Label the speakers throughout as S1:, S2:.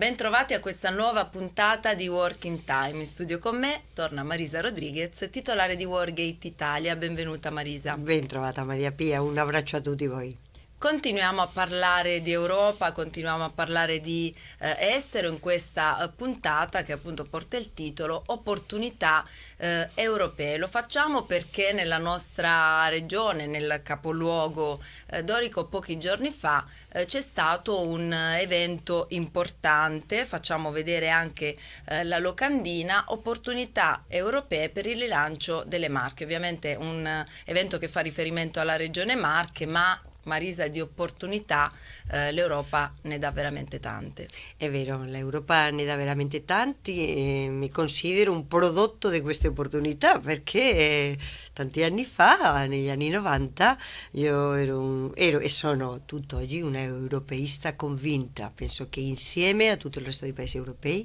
S1: Bentrovati a questa nuova puntata di Working Time. In studio con me torna Marisa Rodriguez, titolare di Wargate Italia. Benvenuta Marisa.
S2: Bentrovata Maria Pia, un abbraccio a tutti voi.
S1: Continuiamo a parlare di Europa, continuiamo a parlare di eh, estero in questa eh, puntata che appunto porta il titolo Opportunità eh, europee. Lo facciamo perché nella nostra regione, nel capoluogo eh, dorico, pochi giorni fa eh, c'è stato un eh, evento importante, facciamo vedere anche la locandina, Opportunità europee per il rilancio delle Marche. Ovviamente un evento che fa riferimento alla regione Marche, ma ma risa di opportunità eh, l'Europa ne dà veramente tante. È
S2: vero, l'Europa ne dà veramente tanti e mi considero un prodotto di queste opportunità perché tanti anni fa, negli anni 90, io ero, un, ero e sono tutt'oggi una europeista convinta. Penso che insieme a tutto il resto dei paesi europei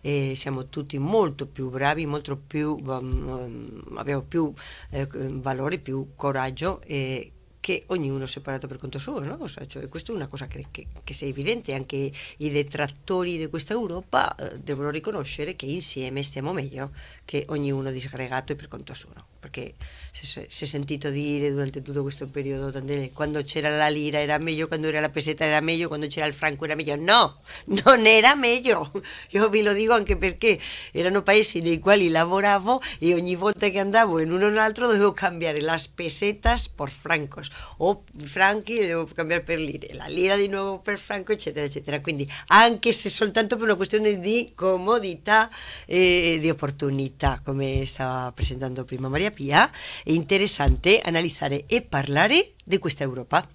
S2: eh, siamo tutti molto più bravi, molto più, um, abbiamo più eh, valore, più coraggio. Eh, que ognuno uno separato per conto suo, no? Esto cioè, una cosa que es evidente, anche i detrattori di questa Europa eh, reconocer riconoscere che insieme stiamo meglio che ognuno disgregato y per conto suo, porque se si sentito dire durante todo este periodo cuando c'era la lira era mejor, cuando era la peseta era mejor, cuando era el franco era mejor. no, ¡No era meglio, Yo vi lo dico anche perché erano paesi nei quali lavoravo y ogni volta que andavo en uno o in un altro dovevo cambiare las pesetas por francos, o franchi le devo cambiare per lire, la lira di nuovo per franco, eccetera, eccetera. Quindi anche se soltanto per una questione di comodità e di opportunità, come stava presentando prima Maria Pia, è interessante analizzare e parlare di questa Europa.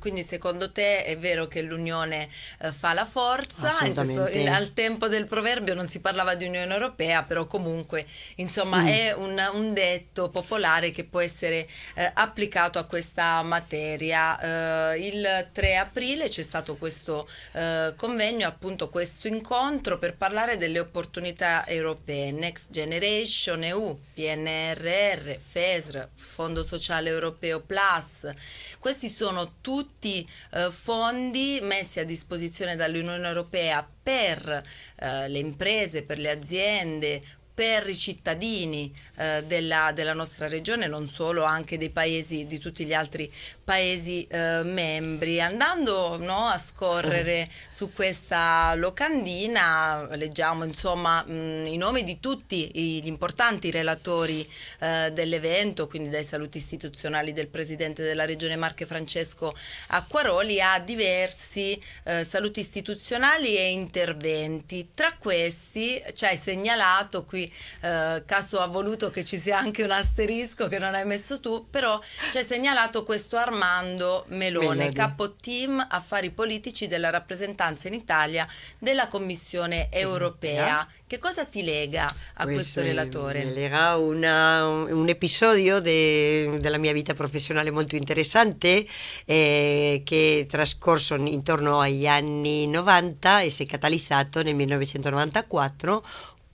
S1: Quindi secondo te è vero che l'unione eh, fa la forza? Questo, in, al tempo del proverbio non si parlava di Unione Europea, però comunque insomma mm. è un, un, detto popolare che può essere eh, applicato a questa materia. Eh, il 3 aprile c'è stato questo eh, convegno, appunto questo incontro per parlare delle opportunità europee, Next Generation EU, PNRR, FESR, Fondo Sociale Europeo Plus. Questi sono tutti tutti eh, fondi messi a disposizione dall'Unione Europea per eh, le imprese, per le aziende, per i cittadini eh, della, della, nostra regione, non solo, anche dei paesi di tutti gli altri Paesi eh, membri. Andando no, a scorrere mm. su questa locandina, leggiamo insomma mh, mm, i nomi di tutti gli importanti relatori eh, dell'evento, quindi dai saluti istituzionali del Presidente della Regione Marche Francesco Acquaroli a diversi eh, saluti istituzionali e interventi. Tra questi ci hai segnalato qui, eh, caso ha voluto che ci sia anche un asterisco che non hai messo tu, però ci hai segnalato questo armadio Armando Melone, Melone. capo team affari politici della rappresentanza in Italia della Commissione europea. Ah. Che cosa ti lega a pues, questo relatore? Mi
S2: lega una, un episodio de, della mia vita professionale molto interessante eh, che è trascorso intorno agli anni 90 e si è catalizzato nel 1994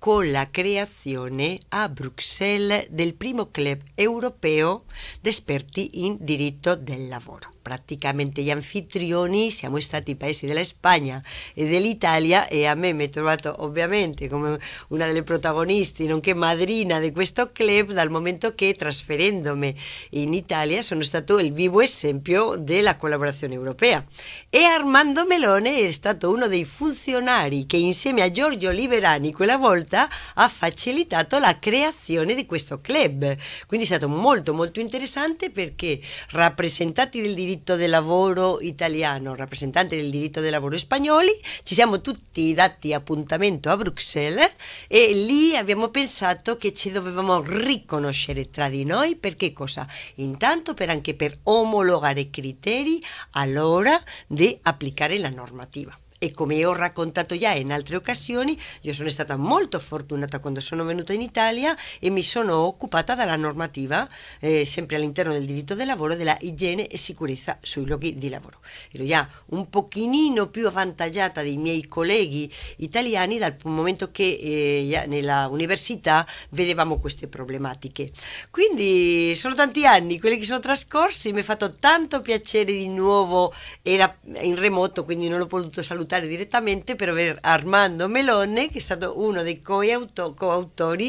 S2: con la creazione a Bruxelles del primo club europeo di esperti in diritto del lavoro praticamente gli anfitrioni siamo stati i paesi della Spagna e dell'Italia e a me mi è trovato ovviamente come una delle protagoniste, nonché madrina di questo club dal momento che trasferendomi in Italia sono stato il vivo esempio della collaborazione europea. E Armando Melone è stato uno dei funzionari che insieme a Giorgio Liberani quella volta ha facilitato la creazione di questo club. Quindi è stato molto molto interessante perché rappresentati del diritto diritto del lavoro italiano, rappresentante del diritto del lavoro spagnoli, ci siamo tutti dati appuntamento a Bruxelles e lì abbiamo pensato che ci dovevamo riconoscere tra di noi perché cosa? Intanto per anche per omologare criteri all'ora di applicare la normativa e come ho raccontato già in altre occasioni, io sono stata molto fortunata quando sono venuta in Italia e mi sono occupata della normativa, eh, sempre all'interno del diritto del lavoro, della igiene e sicurezza sui luoghi di lavoro. Ero già un pochino più avvantaggiata dei miei colleghi italiani dal momento che eh, nella università vedevamo queste problematiche. Quindi sono tanti anni quelli che sono trascorsi, mi ha fatto tanto piacere di nuovo, era in remoto quindi non l'ho potuto salutare salutare direttamente per aver Armando Melone, che è stato uno dei coautori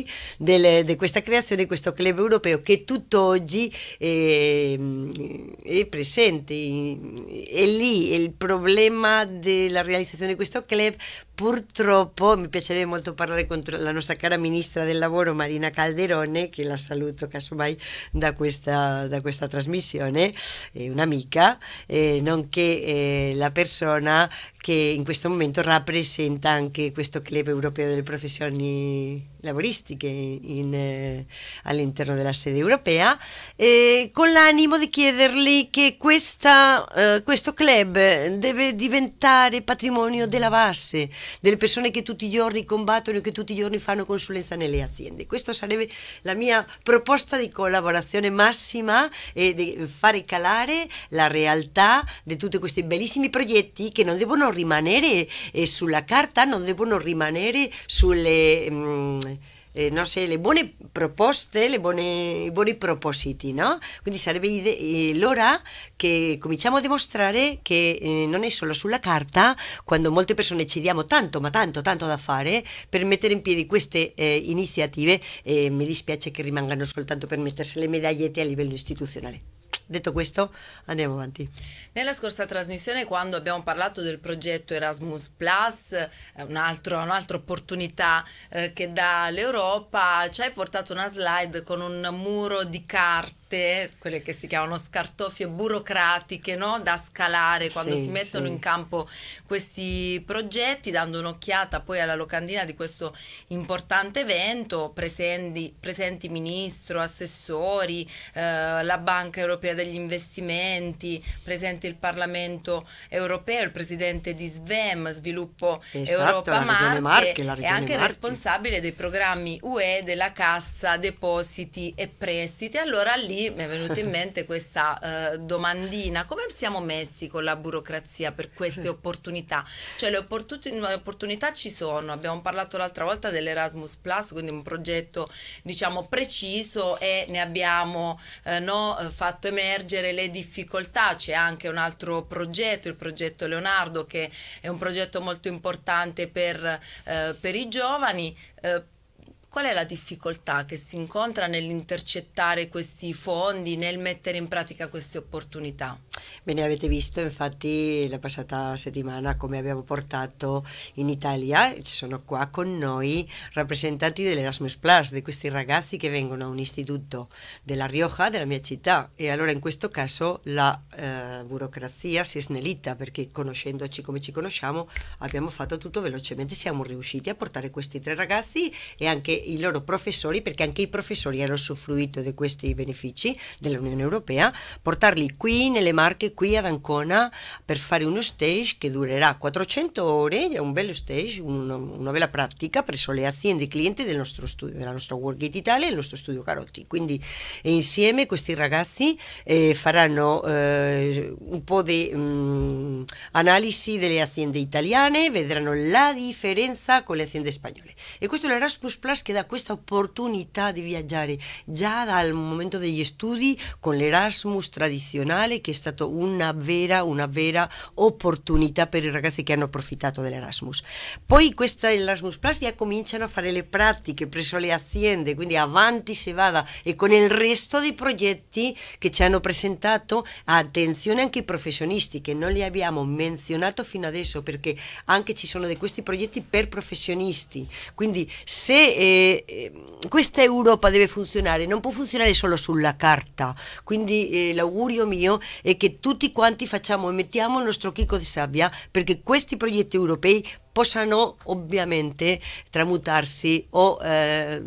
S2: co di questa creazione di questo club europeo che tutt'oggi è, ehm, è, presente. È lì il problema della realizzazione di questo club purtroppo mi piacerebbe molto parlare con la nostra cara ministra del lavoro Marina Calderone, che la saluto casomai da questa, da questa trasmissione, eh, un'amica, eh, nonché eh, la persona che in questo momento rappresenta anche questo club europeo delle professioni laboristiche in, eh, all'interno della sede europea, eh, con l'animo di chiedergli che questa, eh, questo club deve diventare patrimonio della base, delle persone che tutti i giorni combattono e che tutti i giorni fanno consulenza nelle aziende. Questa sarebbe la mia proposta di collaborazione massima e di fare calare la realtà di tutti questi bellissimi progetti che non devono rimanere eh, sulla carta, non devono rimanere sulle... Mh, mm, eh, no sé, le buone proposte, le buone, i buoni propositi, no? Quindi sarebbe ide- eh, l'ora che cominciamo a dimostrare che eh, non è solo sulla carta, quando molte persone ci diamo tanto, ma tanto, tanto da fare per mettere in piedi queste eh, iniziative, mi dispiace che rimangano soltanto per mettersi le medagliette a livello istituzionale. Detto questo, andiamo avanti.
S1: Nella scorsa trasmissione, quando abbiamo parlato del progetto Erasmus Plus, eh, un'altra un opportunità eh, che dà l'Europa, ci hai portato una slide con un muro di carta porte, quelle che si chiamano scartoffie burocratiche no? da scalare quando sì, si mettono sì. in campo questi progetti, dando un'occhiata poi alla locandina di questo importante evento, presenti, presenti ministro, assessori, eh, la Banca Europea degli Investimenti, presente il Parlamento Europeo, il Presidente di Svem, Sviluppo esatto, Europa Marche, Marche e anche Marche. responsabile dei programmi UE della Cassa Depositi e Prestiti. Allora lì mi è venuta in mente questa eh, domandina. Come siamo messi con la burocrazia per queste opportunità? Cioè le opportunità ci sono, abbiamo parlato l'altra volta dell'Erasmus Plus, quindi un progetto diciamo preciso e ne abbiamo eh, no, eh, fatto emergere le difficoltà. C'è anche un altro progetto, il progetto Leonardo, che è un progetto molto importante per, eh, per i giovani. Eh, Qual è la difficoltà che si incontra nell'intercettare questi fondi, nel mettere in pratica queste opportunità?
S2: Ve ne avete visto infatti la passata settimana come abbiamo portato in Italia, ci sono qua con noi rappresentanti dell'Erasmus Plus, di questi ragazzi che vengono a un istituto della Rioja, della mia città. E allora in questo caso la eh, burocrazia si è snellita perché conoscendoci come ci conosciamo abbiamo fatto tutto velocemente, siamo riusciti a portare questi tre ragazzi e anche i loro professori, perché anche i professori hanno usufruito di questi benefici dell'Unione Europea, portarli qui nelle Marche anche qui ad Ancona per fare uno stage che durerà 400 ore, è un bello stage, uno, una bella pratica presso le aziende clienti del nostro studio, della nostra Workgate Italia e del nostro studio Carotti. Quindi insieme questi ragazzi eh, faranno eh, un po' di mh, mm, analisi delle aziende italiane, vedranno la differenza con le aziende spagnole. E questo è l'Erasmus Plus che dà questa opportunità di viaggiare già dal momento degli studi con l'Erasmus tradizionale che è stato stato una vera, una vera opportunità per i ragazzi che hanno approfittato dell'Erasmus. Poi questa Erasmus Plus già cominciano a fare le pratiche presso le aziende, quindi avanti si vada e con il resto dei progetti che ci hanno presentato, attenzione anche ai professionisti che non li abbiamo menzionato fino adesso perché anche ci sono di questi progetti per professionisti, quindi se eh, eh questa Europa deve funzionare non può funzionare solo sulla carta, quindi eh, l'augurio mio è che tutti quanti facciamo e mettiamo il nostro chicco di sabbia perché questi progetti europei possano ovviamente tramutarsi o eh,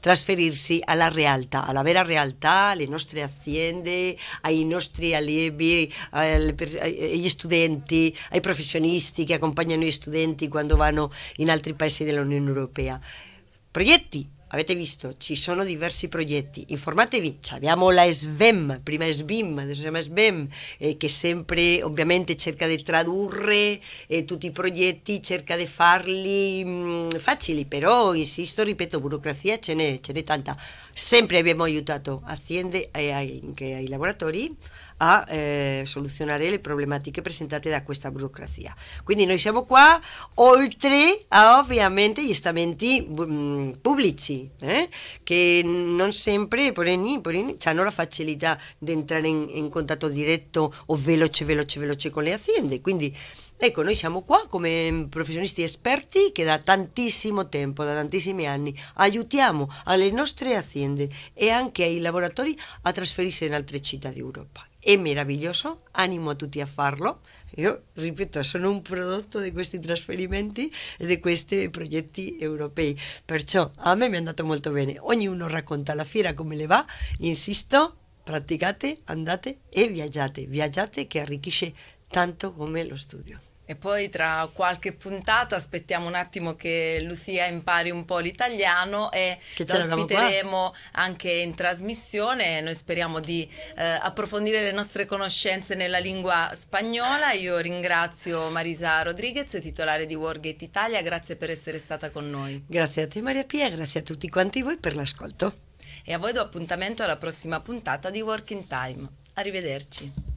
S2: trasferirsi alla realtà, alla vera realtà, alle nostre aziende, ai nostri allievi, agli studenti, ai professionisti che accompagnano gli studenti quando vanno in altri paesi dell'Unione Europea. Progetti Avete visto? Ci sono diversi progetti. Informatevi, abbiamo la SVEM, prima SBIM, adesso si chiama SVEM, eh, che sempre ovviamente cerca di tradurre eh, tutti i progetti, cerca di farli mh, mm, facili, però insisto, ripeto, burocrazia ce n'è, ce n'è tanta. Sempre abbiamo aiutato aziende e anche ai lavoratori a eh, soluzionare le problematiche presentate da questa burocrazia. Quindi noi siamo qua oltre a ovviamente gli stamenti mm, pubblici eh, che non sempre porini, porini, hanno la facilità di entrare in, in contatto diretto o veloce, veloce, veloce con le aziende. Quindi Ecco, noi siamo qua come professionisti esperti che da tantissimo tempo, da tantissimi anni, aiutiamo alle nostre aziende e anche ai lavoratori a trasferirsi in altre città d'Europa è meraviglioso, animo a tutti a farlo. Io, ripeto, sono un prodotto di questi trasferimenti e di questi progetti europei, perciò a me mi è andato molto bene. Ognuno racconta la fiera come le va, insisto, praticate, andate e viaggiate, viaggiate che arricchisce tanto come lo studio.
S1: E poi tra qualche puntata aspettiamo un attimo che Lucia impari un po' l'italiano e che ospiteremo anche in trasmissione. Noi speriamo di eh, approfondire le nostre conoscenze nella lingua spagnola. Io ringrazio Marisa Rodriguez, titolare di Wargate Italia, grazie per essere stata con noi.
S2: Grazie a te Maria Pia, grazie a tutti quanti voi per l'ascolto.
S1: E a voi do appuntamento alla prossima puntata di Working Time. Arrivederci.